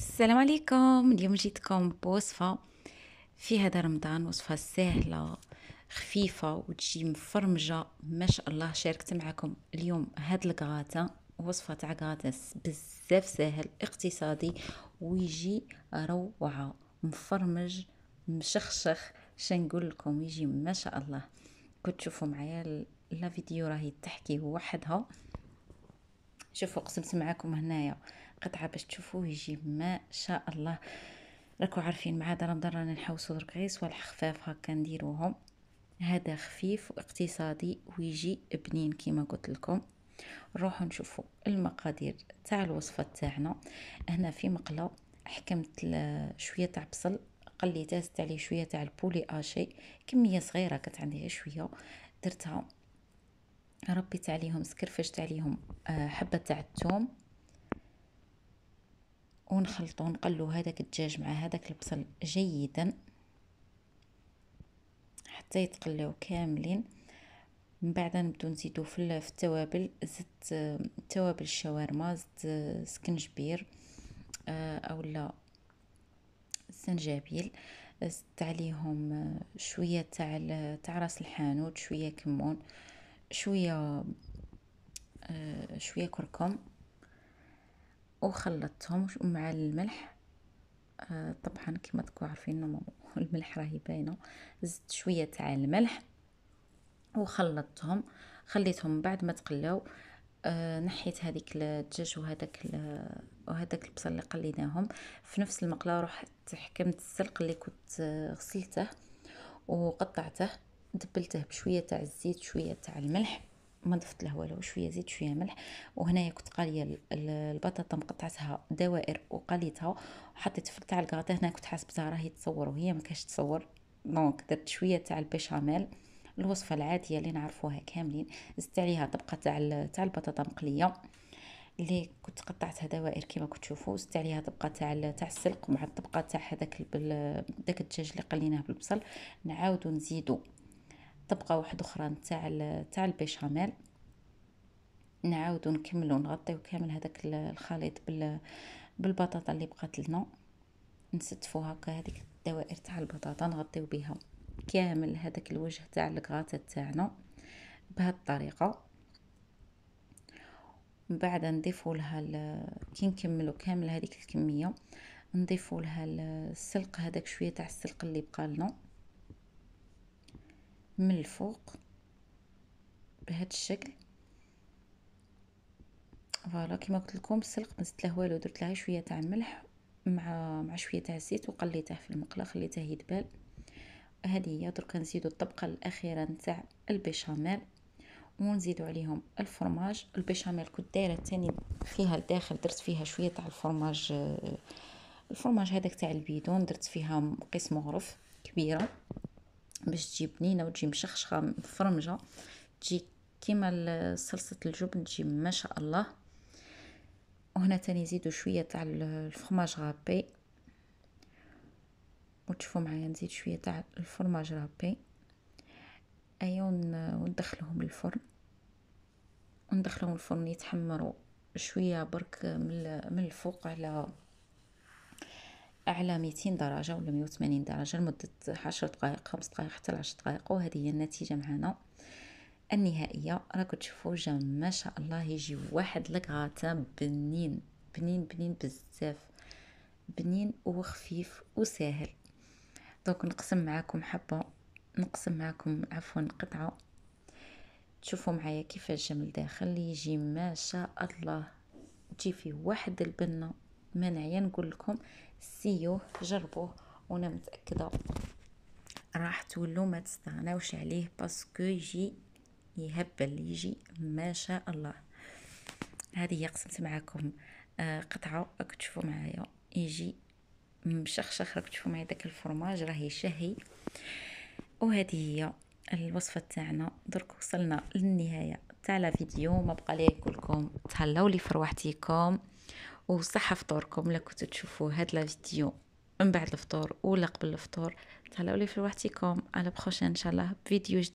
السلام عليكم اليوم جيتكم بوصفة في هذا رمضان وصفة سهلة خفيفة وتجي مفرمجة ما شاء الله شاركت معكم اليوم هاد الكغاتا وصفة تاع كغاتاس بزاف سهل اقتصادي ويجي روعة مفرمج مشخشخ شنقول لكم يجي ما شاء الله كنت تشوفوا معايا لا فيديو راهي تحكي وحدها شوفوا قسمت معكم هنايا قطعه باش تشوفوه يجي ما شاء الله راكو عارفين مع هذا رمضان رانا نحوسو درك غير صوالح خفاف هكا نديروهم هذا خفيف واقتصادي ويجي بنين كيما قلت لكم نروحو نشوفو المقادير تاع الوصفه تاعنا هنا في مقله حكمت شويه تاع بصل قليت زدت عليه شويه تاع البولي اشي كميه صغيره كانت عندي شويه درتها ربيت عليهم سكرفشت عليهم آه، حبة تاع الثوم ونخلطو نقلو هذاك الدجاج مع هذاك البصل جيدا حتى يتقلاو كاملين من بعد نبدو نزيدو في التوابل زدت آه، توابل الشاورما زدت آه، سكنجبير او لا الزنجبيل زدت عليهم شويه تاع تاع راس الحانوت شويه كمون شوية آه، شوية كركم وخلطتهم مع الملح آه، طبعا كما تكون عارفين انه الملح راهي باينه زدت شويه تاع الملح وخلطتهم خليتهم بعد ما تقلاو آه، نحيت هذيك الدجاج وهذاك وهذاك البصل اللي قليناهم في نفس المقله رحت حكمت السلق اللي كنت غسلته وقطعته دبلته بشويه تاع الزيت شويه تاع الملح ما ضفت له والو شويه زيت شويه ملح وهنايا كنت قاليه البطاطا مقطعتها دوائر وقليتها وحطيت في تاع الكاطي هنا كنت حاسبتها راهي تصور وهي ما كاش تصور دونك درت شويه تاع البيشاميل الوصفه العاديه اللي نعرفوها كاملين زدت عليها طبقه تاع تاع البطاطا مقليه اللي كنت قطعتها دوائر كما كنت تشوفوا زدت عليها طبقه تاع تاع السلق مع الطبقه تاع هذاك داك الدجاج اللي قليناه بالبصل نعاودو نزيدو طبقه واحده اخرى نتاع تاع البيشاميل نعاودو نكملو نغطيو كامل هذاك الخليط بال بالبطاطا اللي بقات لنا نستفو هكا هذيك الدوائر تاع البطاطا نغطيو بها كامل هذاك الوجه تاع الكغاتا تاعنا بهاد الطريقه من بعد نضيفوا لها كي نكملوا كامل هذيك الكميه نضيفوا لها السلق هذاك شويه تاع السلق اللي بقى لنا من الفوق بهذا الشكل فوالا كما قلت لكم السلق ما له والو درت له شويه تاع الملح مع مع شويه تاع الزيت وقليته في المقله خليته يدبل هذه هي درك نزيدو الطبقه الاخيره نتاع البيشاميل ونزيدوا عليهم الفرماج البيشاميل كنت دايره ثاني فيها الداخل درت فيها شويه تاع الفرماج الفرماج هذاك تاع البيدون درت فيها قسم مغرف كبيره باش تجي بنينه وتجي مشخشخه مفرمجه تجي كيما صلصه الجبن تجي ما شاء الله وهنا تاني نزيدو شويه تاع الفرماج رابي وتشوفوا معايا نزيد شويه تاع الفرماج رابي ايوا وندخلهم الفرن وندخلهم الفرن يتحمروا شويه برك من الفوق على أعلى 200 درجة ولا 180 درجة لمدة 10 دقائق 5 دقائق حتى 10 دقائق وهذه هي النتيجة معنا النهائية راكم تشوفوا جا ما شاء الله يجي واحد الكغاتا بنين بنين بنين بزاف بنين وخفيف وسهل دونك نقسم معاكم حبة نقسم معاكم عفوا قطعة تشوفوا معايا كيفاش جا من الداخل يجي ما شاء الله تجي فيه واحد البنة نعيا نقول لكم سيوه جربوه وانا متاكده راح تولوا ما تستغناوش عليه باسكو يجي يهبل يجي ما شاء الله هذه هي قسمت معكم آه، قطعه راك تشوفوا معايا يجي مشخشخ راك تشوفوا معايا داك الفرماج راه يشهي وهذه هي الوصفه تاعنا درك وصلنا للنهايه تاع لا فيديو ما بقى لي نقول لكم تهلاو لي في روحتيكم وصحة فطوركم لك كنتو تشوفوا هاد لا فيديو من بعد الفطور ولا قبل الفطور تهلاو لي في وقتكم على بخوشين ان شاء الله بفيديو جديد